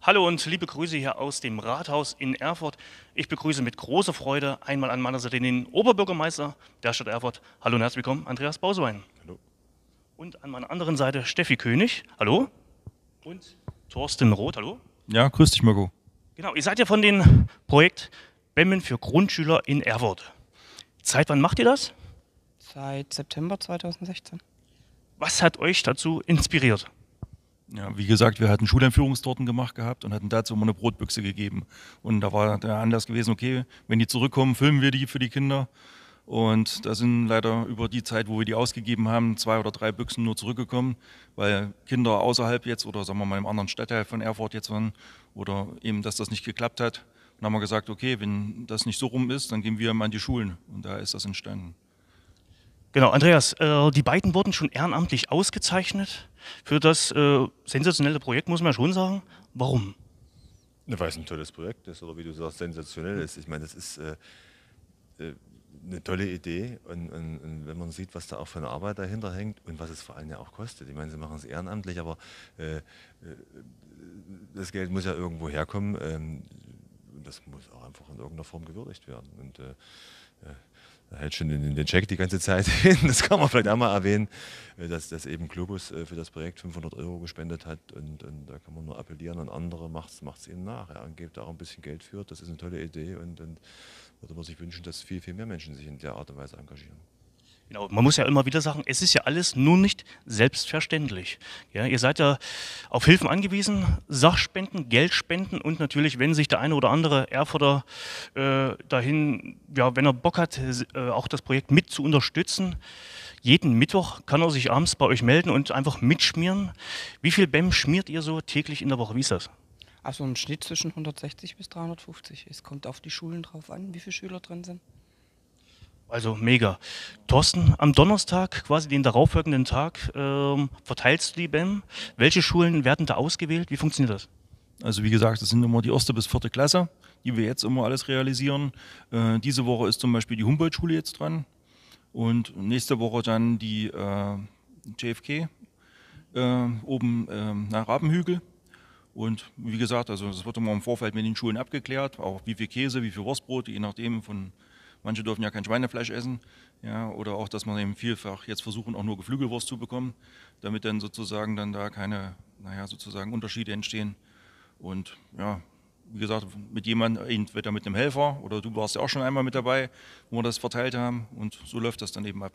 Hallo und liebe Grüße hier aus dem Rathaus in Erfurt. Ich begrüße mit großer Freude einmal an meiner Seite den Oberbürgermeister der Stadt Erfurt. Hallo und herzlich willkommen, Andreas Bausewein. Hallo. Und an meiner anderen Seite Steffi König. Hallo. Und Thorsten Roth. Hallo. Ja, grüß dich, Marco. Genau, ihr seid ja von dem Projekt Bemmen für Grundschüler in Erfurt. Seit wann macht ihr das? Seit September 2016. Was hat euch dazu inspiriert? Ja, wie gesagt, wir hatten Schuleinführungstorten gemacht gehabt und hatten dazu immer eine Brotbüchse gegeben. Und da war der Anlass gewesen, okay, wenn die zurückkommen, filmen wir die für die Kinder. Und da sind leider über die Zeit, wo wir die ausgegeben haben, zwei oder drei Büchsen nur zurückgekommen, weil Kinder außerhalb jetzt oder sagen wir mal im anderen Stadtteil von Erfurt jetzt waren oder eben, dass das nicht geklappt hat. Und dann haben wir gesagt, okay, wenn das nicht so rum ist, dann gehen wir mal an die Schulen. Und da ist das entstanden. Genau, Andreas, äh, die beiden wurden schon ehrenamtlich ausgezeichnet für das äh, sensationelle Projekt, muss man ja schon sagen. Warum? Weil es ein tolles Projekt ist oder wie du sagst, sensationell ist. Ich meine, das ist äh, äh, eine tolle Idee und, und, und, wenn man sieht, was da auch für eine Arbeit dahinter hängt und was es vor allem ja auch kostet. Ich meine, sie machen es ehrenamtlich, aber äh, äh, das Geld muss ja irgendwo herkommen. Ähm, das muss auch einfach in irgendeiner Form gewürdigt werden. Und er hält schon den, den Check die ganze Zeit hin. Das kann man vielleicht auch mal erwähnen, äh, dass, dass eben Globus äh, für das Projekt 500 Euro gespendet hat. Und, und da kann man nur appellieren an andere, macht es ihnen nach. Ja, und gebt auch ein bisschen Geld für. Das ist eine tolle Idee. Und, und würde man sich wünschen, dass viel, viel mehr Menschen sich in der Art und Weise engagieren. Genau, man muss ja immer wieder sagen, es ist ja alles nur nicht selbstverständlich. Ja, ihr seid ja auf Hilfen angewiesen, Sachspenden, Geldspenden und natürlich, wenn sich der eine oder andere Erfurter äh, dahin, ja, wenn er Bock hat, äh, auch das Projekt mit zu unterstützen. Jeden Mittwoch kann er sich abends bei euch melden und einfach mitschmieren. Wie viel BEM schmiert ihr so täglich in der Woche? Wie ist das? Also ein Schnitt zwischen 160 bis 350. Es kommt auf die Schulen drauf an, wie viele Schüler drin sind. Also mega. Thorsten, am Donnerstag, quasi den darauffolgenden Tag, ähm, verteilst du die BEM. Welche Schulen werden da ausgewählt? Wie funktioniert das? Also wie gesagt, das sind immer die erste bis vierte Klasse, die wir jetzt immer alles realisieren. Äh, diese Woche ist zum Beispiel die Humboldt-Schule jetzt dran und nächste Woche dann die äh, JFK äh, oben ähm, nach Rabenhügel. Und wie gesagt, also das wird immer im Vorfeld mit den Schulen abgeklärt, auch wie viel Käse, wie viel Wurstbrot, je nachdem von Manche dürfen ja kein Schweinefleisch essen. Ja, oder auch, dass man eben vielfach jetzt versuchen, auch nur Geflügelwurst zu bekommen, damit dann sozusagen dann da keine, naja, sozusagen Unterschiede entstehen. Und ja, wie gesagt, mit jemandem, entweder mit einem Helfer oder du warst ja auch schon einmal mit dabei, wo wir das verteilt haben und so läuft das dann eben ab.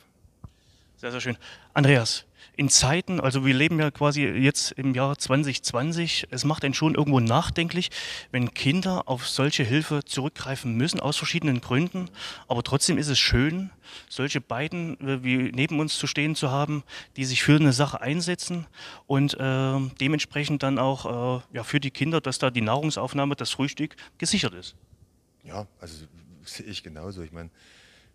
Sehr, sehr schön. Andreas, in Zeiten, also wir leben ja quasi jetzt im Jahr 2020, es macht einen schon irgendwo nachdenklich, wenn Kinder auf solche Hilfe zurückgreifen müssen, aus verschiedenen Gründen. Aber trotzdem ist es schön, solche beiden äh, wie neben uns zu stehen zu haben, die sich für eine Sache einsetzen und äh, dementsprechend dann auch äh, ja, für die Kinder, dass da die Nahrungsaufnahme, das Frühstück gesichert ist. Ja, also sehe ich genauso. Ich meine,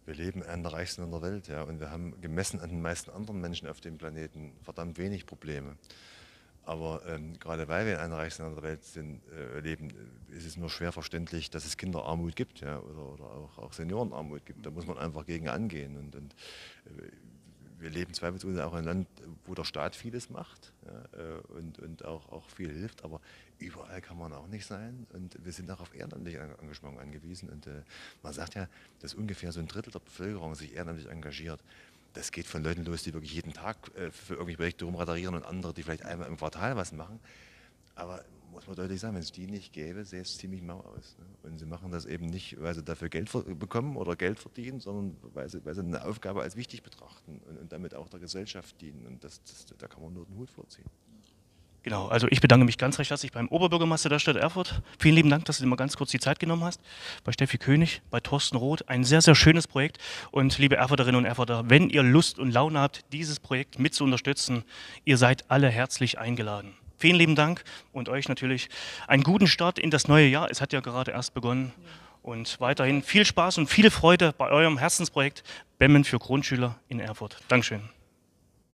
wir leben in einer der reichsten in der Welt, ja, und wir haben gemessen an den meisten anderen Menschen auf dem Planeten verdammt wenig Probleme. Aber ähm, gerade weil wir in einer reichsten in der Welt sind, äh, leben, äh, ist es nur schwer verständlich, dass es Kinderarmut gibt, ja, oder, oder auch, auch, Seniorenarmut gibt. Da muss man einfach gegen angehen. Und, und äh, wir leben zweifelsohne auch in einem Land, wo der Staat vieles macht ja, äh, und, und auch, auch viel hilft, aber überall kann man auch nicht sein und wir sind auch auf ehrenamtliche Engagement angewiesen und äh, man sagt ja, dass ungefähr so ein Drittel der Bevölkerung sich ehrenamtlich engagiert. Das geht von Leuten los, die wirklich jeden Tag äh, für irgendwelche Projekte rumradarieren und andere, die vielleicht einmal im Quartal was machen. Aber muss man deutlich sagen, wenn es die nicht gäbe, sähe es ziemlich mau aus. Ne? Und sie machen das eben nicht, weil sie dafür Geld bekommen oder Geld verdienen, sondern weil sie, weil sie eine Aufgabe als wichtig betrachten und, und damit auch der Gesellschaft dienen. Und das, das, da kann man nur den Hut vorziehen. Genau, also ich bedanke mich ganz recht herzlich beim Oberbürgermeister der Stadt Erfurt. Vielen lieben Dank, dass du dir mal ganz kurz die Zeit genommen hast. Bei Steffi König, bei Thorsten Roth. Ein sehr, sehr schönes Projekt. Und liebe Erfurterinnen und Erfurter, wenn ihr Lust und Laune habt, dieses Projekt mit zu unterstützen, ihr seid alle herzlich eingeladen. Vielen lieben Dank und euch natürlich einen guten Start in das neue Jahr. Es hat ja gerade erst begonnen. Und weiterhin viel Spaß und viel Freude bei eurem Herzensprojekt Bemmen für Grundschüler in Erfurt. Dankeschön.